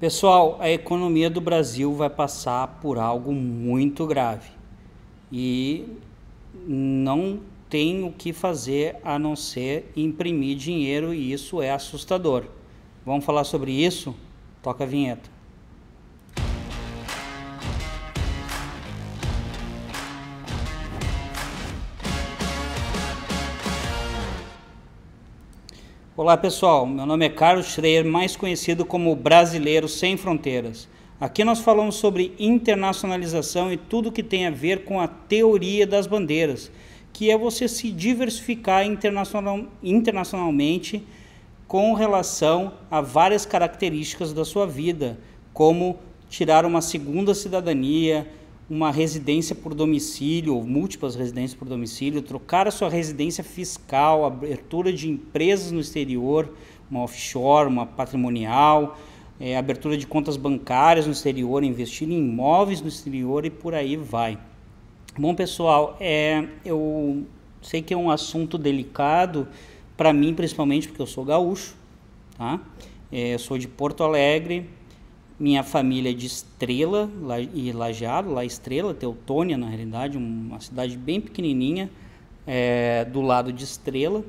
Pessoal, a economia do Brasil vai passar por algo muito grave e não tem o que fazer a não ser imprimir dinheiro e isso é assustador. Vamos falar sobre isso? Toca a vinheta. Olá pessoal, meu nome é Carlos Schreier, mais conhecido como Brasileiro Sem Fronteiras. Aqui nós falamos sobre internacionalização e tudo que tem a ver com a teoria das bandeiras, que é você se diversificar internacional, internacionalmente com relação a várias características da sua vida, como tirar uma segunda cidadania, uma residência por domicílio, ou múltiplas residências por domicílio, trocar a sua residência fiscal, abertura de empresas no exterior, uma offshore, uma patrimonial, é, abertura de contas bancárias no exterior, investir em imóveis no exterior e por aí vai. Bom, pessoal, é, eu sei que é um assunto delicado para mim, principalmente porque eu sou gaúcho, tá? É, sou de Porto Alegre, minha família é de Estrela lá, e Lajeado, lá Estrela, Teutônia, na realidade, uma cidade bem pequenininha, é, do lado de Estrela.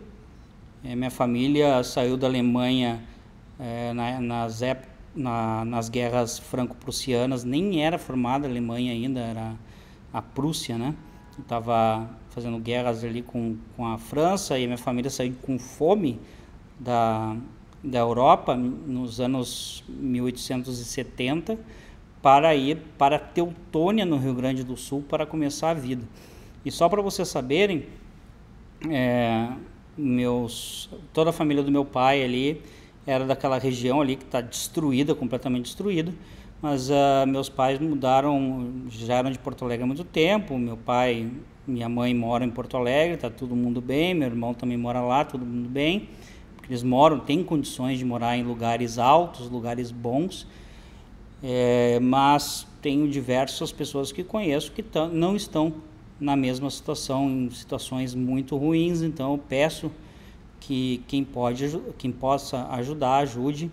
É, minha família saiu da Alemanha é, na, nas, na, nas guerras franco-prussianas, nem era formada a Alemanha ainda, era a Prússia, né? Estava fazendo guerras ali com, com a França e minha família saiu com fome da, da Europa nos anos 1870 para ir para Teutônia, no Rio Grande do Sul, para começar a vida. E só para vocês saberem, é, meus, toda a família do meu pai ali era daquela região ali que está destruída, completamente destruída, mas uh, meus pais mudaram, já eram de Porto Alegre há muito tempo, meu pai, minha mãe mora em Porto Alegre, está todo mundo bem, meu irmão também mora lá, todo mundo bem, eles moram, têm condições de morar em lugares altos, lugares bons, é, mas tenho diversas pessoas que conheço que não estão na mesma situação, em situações muito ruins, então eu peço que quem, pode, quem possa ajudar, ajude,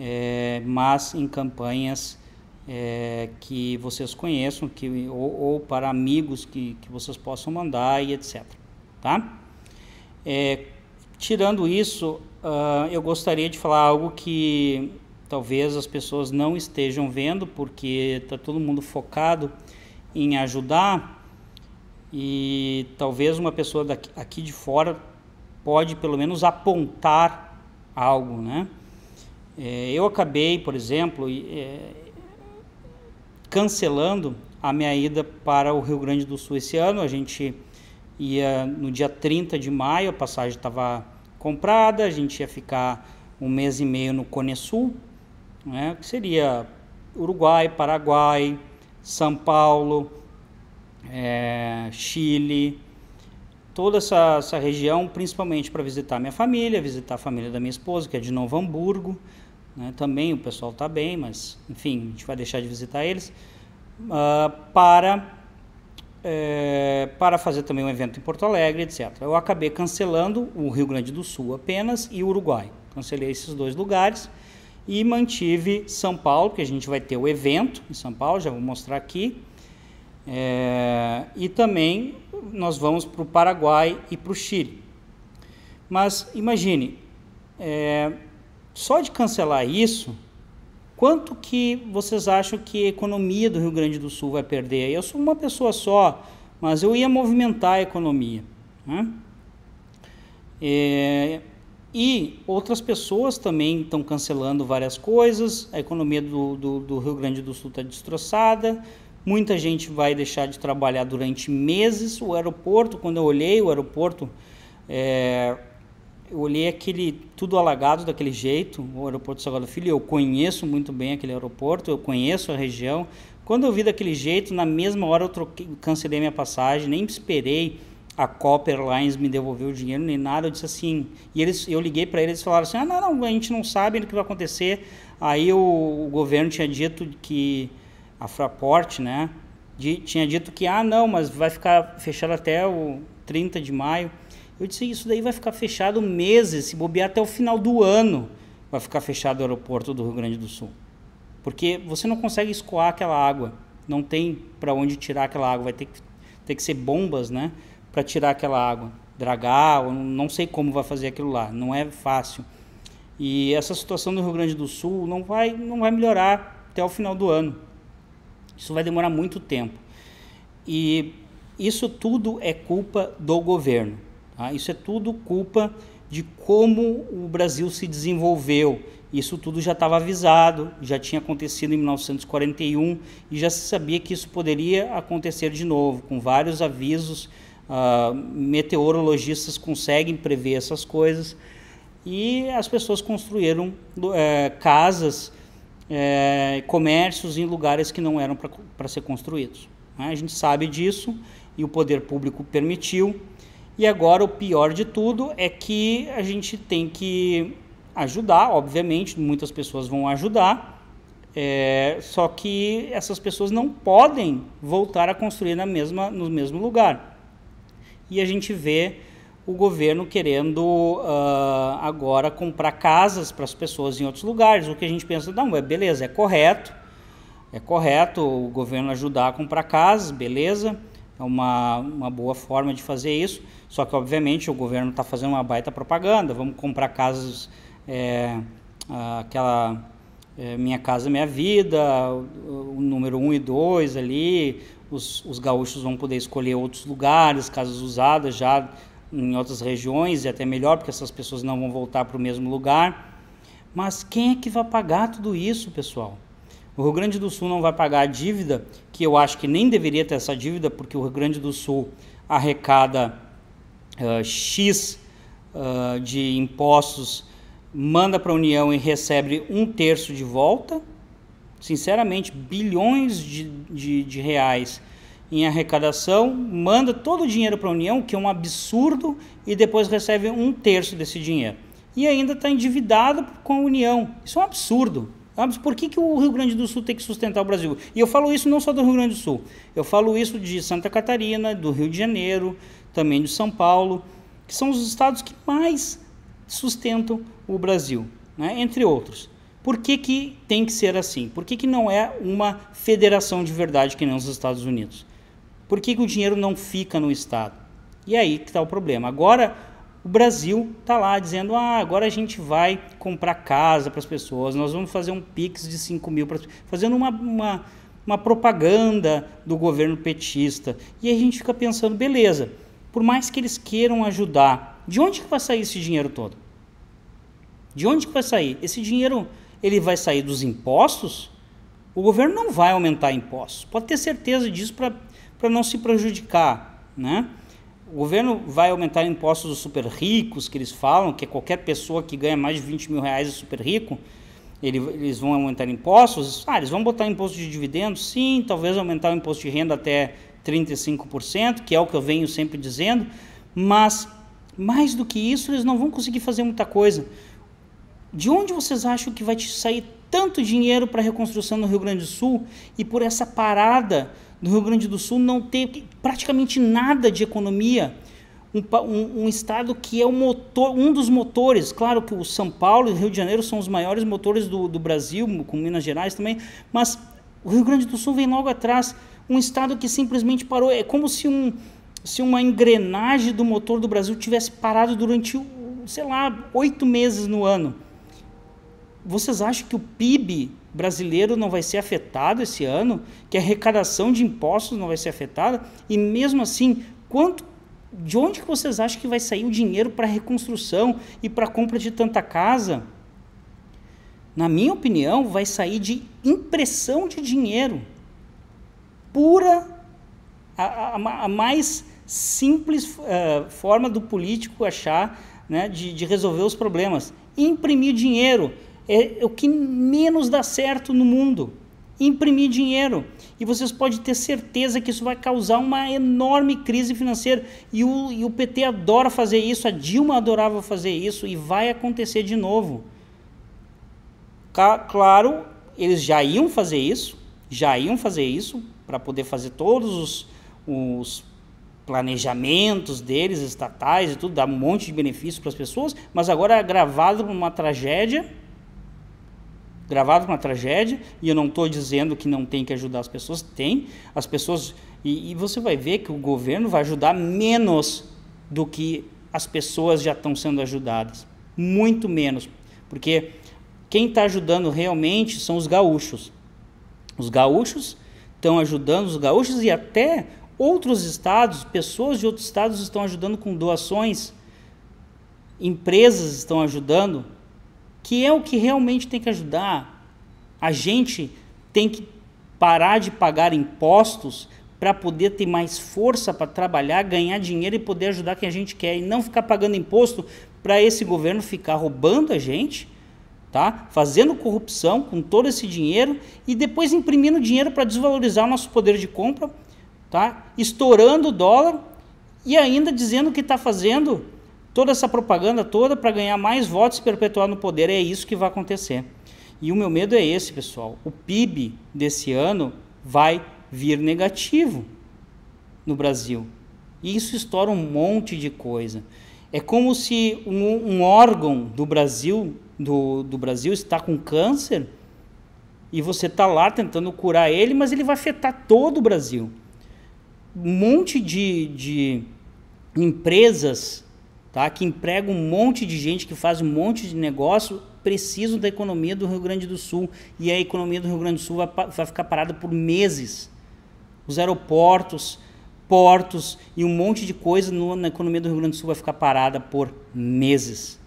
é, mas em campanhas é, que vocês conheçam, que, ou, ou, para amigos que, que vocês possam mandar e etc. Tá? É, Tirando isso, uh, eu gostaria de falar algo que talvez as pessoas não estejam vendo, porque está todo mundo focado em ajudar e talvez uma pessoa daqui, aqui de fora pode pelo menos apontar algo, né? É, eu acabei, por exemplo, é, cancelando a minha ida para o Rio Grande do Sul esse ano. A gente ia no dia 30 de maio, a passagem estava comprada, a gente ia ficar um mês e meio no Cone Sul, né, que seria Uruguai, Paraguai, São Paulo, é, Chile, toda essa, essa região, principalmente para visitar minha família, visitar a família da minha esposa, que é de Novo Hamburgo. Né, também o pessoal está bem, mas enfim, a gente vai deixar de visitar eles. Uh, para é, para fazer também um evento em Porto Alegre, etc. Eu acabei cancelando o Rio Grande do Sul apenas e o Uruguai. Cancelei esses dois lugares e mantive São Paulo, que a gente vai ter o evento em São Paulo, já vou mostrar aqui. É, e também nós vamos para o Paraguai e para o Chile. Mas imagine, é, só de cancelar isso, quanto que vocês acham que a economia do Rio Grande do Sul vai perder? Eu sou uma pessoa só, mas eu ia movimentar a economia. Né? É, e outras pessoas também estão cancelando várias coisas, a economia do, do, do Rio Grande do Sul está destroçada, muita gente vai deixar de trabalhar durante meses. O aeroporto, quando eu olhei, o aeroporto é, eu olhei aquele tudo alagado daquele jeito, o aeroporto de Salgado Filho, eu conheço muito bem aquele aeroporto, eu conheço a região. Quando eu vi daquele jeito, na mesma hora eu troquei, cancelei minha passagem, nem esperei a Copper Lines me devolver o dinheiro nem nada, eu disse assim, e eles, eu liguei para eles e falaram assim, ah, não, não, a gente não sabe o que vai acontecer. Aí o, o governo tinha dito que a Fraport, né, de, tinha dito que, ah, não, mas vai ficar fechado até o 30 de maio. Eu disse, isso daí vai ficar fechado meses, se bobear até o final do ano, vai ficar fechado o aeroporto do Rio Grande do Sul. Porque você não consegue escoar aquela água, não tem para onde tirar aquela água, vai ter que, ter que ser bombas, né, para tirar aquela água, dragar, não sei como vai fazer aquilo lá, não é fácil. E essa situação do Rio Grande do Sul não vai, não vai melhorar até o final do ano. Isso vai demorar muito tempo. E isso tudo é culpa do governo. Ah, isso é tudo culpa de como o Brasil se desenvolveu. Isso tudo já estava avisado, já tinha acontecido em 1941 e já se sabia que isso poderia acontecer de novo, com vários avisos. Ah, meteorologistas conseguem prever essas coisas e as pessoas construíram é, casas, é, comércios em lugares que não eram para ser construídos. Né? A gente sabe disso e o poder público permitiu. E agora o pior de tudo é que a gente tem que ajudar, obviamente, muitas pessoas vão ajudar, é, só que essas pessoas não podem voltar a construir na mesma, no mesmo lugar. E a gente vê o governo querendo uh, agora comprar casas para as pessoas em outros lugares, o que a gente pensa, não, é beleza, é correto, é correto o governo ajudar a comprar casas, beleza, é uma, uma boa forma de fazer isso. Só que, obviamente, o governo está fazendo uma baita propaganda. Vamos comprar casas, é, aquela é, Minha Casa Minha Vida, o, o número 1 um e 2 ali. Os, os gaúchos vão poder escolher outros lugares, casas usadas já em outras regiões, e até melhor, porque essas pessoas não vão voltar para o mesmo lugar. Mas quem é que vai pagar tudo isso, pessoal? O Rio Grande do Sul não vai pagar a dívida, que eu acho que nem deveria ter essa dívida, porque o Rio Grande do Sul arrecada uh, X uh, de impostos, manda para a União e recebe um terço de volta. Sinceramente, bilhões de, de, de reais em arrecadação, manda todo o dinheiro para a União, que é um absurdo, e depois recebe um terço desse dinheiro. E ainda está endividado com a União. Isso é um absurdo. Sabe? Por que, que o Rio Grande do Sul tem que sustentar o Brasil? E eu falo isso não só do Rio Grande do Sul, eu falo isso de Santa Catarina, do Rio de Janeiro, também de São Paulo, que são os estados que mais sustentam o Brasil, né? entre outros. Por que, que tem que ser assim? Por que, que não é uma federação de verdade que nem os Estados Unidos? Por que, que o dinheiro não fica no Estado? E aí que está o problema. Agora, o Brasil está lá dizendo: ah, agora a gente vai comprar casa para as pessoas, nós vamos fazer um Pix de 5 mil, para fazendo uma, uma, uma propaganda do governo petista. E a gente fica pensando: beleza, por mais que eles queiram ajudar, de onde que vai sair esse dinheiro todo? De onde que vai sair? Esse dinheiro ele vai sair dos impostos? O governo não vai aumentar impostos, pode ter certeza disso para não se prejudicar, né? O governo vai aumentar impostos dos super ricos, que eles falam, que é qualquer pessoa que ganha mais de 20 mil reais é super rico, ele, eles vão aumentar impostos? Ah, eles vão botar imposto de dividendos? Sim, talvez aumentar o imposto de renda até 35%, que é o que eu venho sempre dizendo, mas mais do que isso, eles não vão conseguir fazer muita coisa. De onde vocês acham que vai te sair tanto dinheiro para a reconstrução no Rio Grande do Sul e por essa parada do Rio Grande do Sul não ter praticamente nada de economia. Um, um, um, estado que é o motor, um dos motores. Claro que o São Paulo e o Rio de Janeiro são os maiores motores do, do Brasil, com Minas Gerais também, mas o Rio Grande do Sul vem logo atrás. Um estado que simplesmente parou. É como se, um, se uma engrenagem do motor do Brasil tivesse parado durante, sei lá, oito meses no ano. Vocês acham que o PIB brasileiro não vai ser afetado esse ano, que a arrecadação de impostos não vai ser afetada, e mesmo assim, quanto de onde que vocês acham que vai sair o dinheiro para reconstrução e para compra de tanta casa? Na minha opinião, vai sair de impressão de dinheiro. Pura, a, a, a mais simples uh, forma do político achar né, de, de resolver os problemas. Imprimir dinheiro é o que menos dá certo no mundo. Imprimir dinheiro. E vocês podem ter certeza que isso vai causar uma enorme crise financeira. E o, e o PT adora fazer isso, a Dilma adorava fazer isso, e vai acontecer de novo. Claro, eles já iam fazer isso, já iam fazer isso, para poder fazer todos os, os planejamentos deles, estatais e tudo, dar um monte de benefício para as pessoas, mas agora é agravado por uma tragédia gravado com a tragédia, e eu não estou dizendo que não tem que ajudar as pessoas, tem. As pessoas. E, e, você vai ver que o governo vai ajudar menos do que as pessoas já estão sendo ajudadas. Muito menos. Porque quem está ajudando realmente são os gaúchos. Os gaúchos estão ajudando, os gaúchos e até outros estados, pessoas de outros estados estão ajudando com doações, empresas estão ajudando que é o que realmente tem que ajudar. A gente tem que parar de pagar impostos para poder ter mais força para trabalhar, ganhar dinheiro e poder ajudar quem a gente quer e não ficar pagando imposto para esse governo ficar roubando a gente, tá? Fazendo corrupção com todo esse dinheiro e depois imprimindo dinheiro para desvalorizar o nosso poder de compra, tá? Estourando o dólar e ainda dizendo que está fazendo toda essa propaganda toda para ganhar mais votos e perpetuar no poder. É isso que vai acontecer. E o meu medo é esse, pessoal. O PIB desse ano vai vir negativo no Brasil. E isso estoura um monte de coisa. É como se um, um órgão do Brasil, do, do Brasil está com câncer e você está lá tentando curar ele, mas ele vai afetar todo o Brasil. Um monte de, de empresas tá? que emprega um monte de gente, que faz um monte de negócio, precisam da economia do Rio Grande do Sul. E a economia do Rio Grande do Sul vai, vai ficar parada por meses. Os aeroportos, portos e um monte de coisa no, na economia do Rio Grande do Sul vai ficar parada por meses.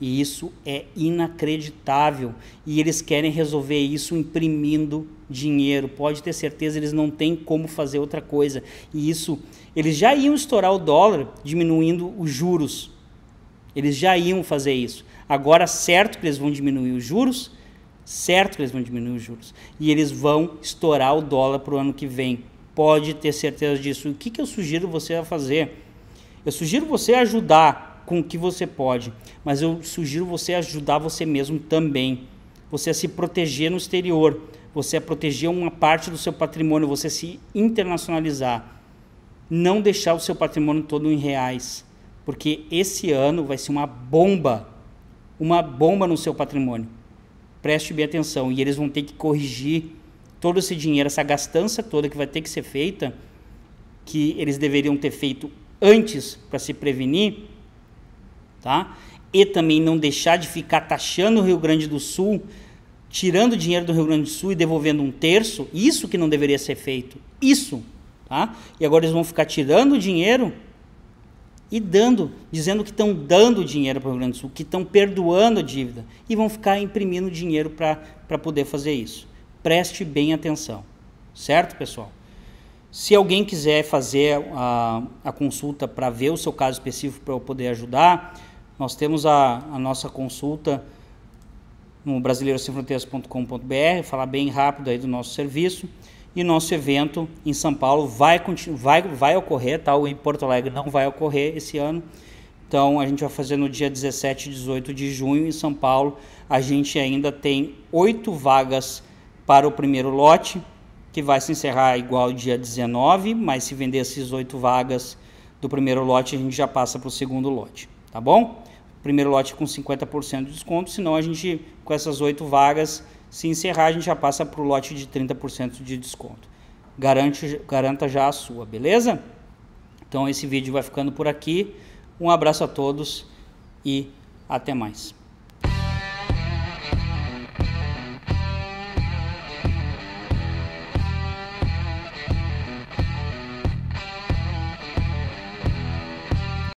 E isso é inacreditável. E eles querem resolver isso imprimindo dinheiro. Pode ter certeza, eles não têm como fazer outra coisa. E isso, eles já iam estourar o dólar diminuindo os juros. Eles já iam fazer isso. Agora, certo que eles vão diminuir os juros, certo que eles vão diminuir os juros. E eles vão estourar o dólar para o ano que vem. Pode ter certeza disso. O que, que eu sugiro você a fazer? Eu sugiro você ajudar com o que você pode, mas eu sugiro você ajudar você mesmo também. Você a se proteger no exterior, você a proteger uma parte do seu patrimônio, você se internacionalizar. Não deixar o seu patrimônio todo em reais, porque esse ano vai ser uma bomba, uma bomba no seu patrimônio. Preste bem atenção e eles vão ter que corrigir todo esse dinheiro, essa gastança toda que vai ter que ser feita, que eles deveriam ter feito antes para se prevenir tá? E também não deixar de ficar taxando o Rio Grande do Sul, tirando dinheiro do Rio Grande do Sul e devolvendo um terço, isso que não deveria ser feito. Isso, tá? E agora eles vão ficar tirando dinheiro e dando, dizendo que estão dando dinheiro para o Rio Grande do Sul, que estão perdoando a dívida e vão ficar imprimindo dinheiro para poder fazer isso. Preste bem atenção, certo, pessoal? Se alguém quiser fazer a, a consulta para ver o seu caso específico para eu poder ajudar, nós temos a, a nossa consulta no brasileirosemfronteiras.com.br, falar bem rápido aí do nosso serviço. E nosso evento em São Paulo vai, vai, vai ocorrer, tá? O em Porto Alegre não vai ocorrer esse ano. Então a gente vai fazer no dia 17 e 18 de junho em São Paulo. A gente ainda tem oito vagas para o primeiro lote, que vai se encerrar igual dia 19, mas se vender essas oito vagas do primeiro lote, a gente já passa para o segundo lote, tá bom? primeiro lote com 50% de desconto, senão a gente, com essas oito vagas, se encerrar, a gente já passa para o lote de 30% de desconto. Garante, garanta já a sua, beleza? Então esse vídeo vai ficando por aqui. Um abraço a todos e até mais.